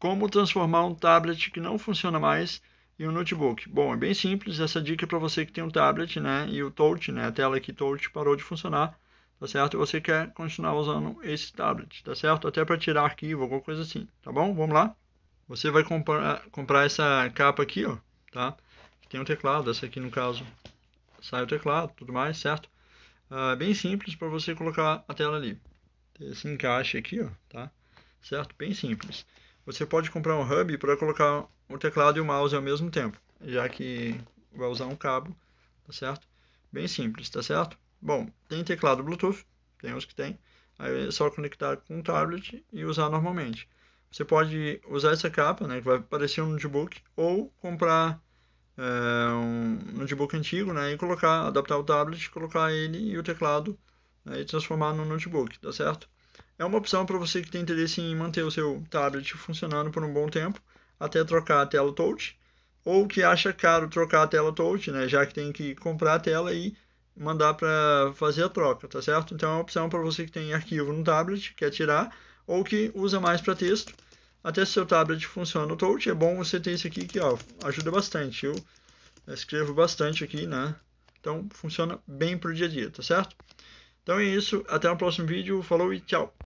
Como transformar um tablet que não funciona mais e um notebook? Bom, é bem simples, essa dica é para você que tem um tablet, né, e o touch, né, a tela aqui touch parou de funcionar, tá certo? E você quer continuar usando esse tablet, tá certo? Até para tirar arquivo, alguma coisa assim, tá bom? Vamos lá? Você vai comprar, comprar essa capa aqui, ó, tá? Que tem um teclado, essa aqui no caso sai o teclado, tudo mais, certo? Uh, bem simples para você colocar a tela ali. Esse encaixe aqui, ó, tá? Certo? Bem simples. Você pode comprar um hub para colocar o teclado e o mouse ao mesmo tempo, já que vai usar um cabo, tá certo? Bem simples, tá certo? Bom, tem teclado Bluetooth, tem os que tem. Aí é só conectar com o tablet e usar normalmente. Você pode usar essa capa, né, que vai parecer um notebook, ou comprar é, um notebook antigo, né, e colocar, adaptar o tablet, colocar ele e o teclado né, e transformar no notebook, tá certo? É uma opção para você que tem interesse em manter o seu tablet funcionando por um bom tempo, até trocar a tela touch, ou que acha caro trocar a tela touch, né, já que tem que comprar a tela e mandar para fazer a troca, tá certo? Então é uma opção para você que tem arquivo no tablet, quer tirar, ou que usa mais para texto. Até se seu tablet funciona o touch, é bom você ter isso aqui que ó, ajuda bastante. Eu escrevo bastante aqui, né? Então funciona bem para o dia a dia, tá certo? Então é isso, até o próximo vídeo, falou e tchau!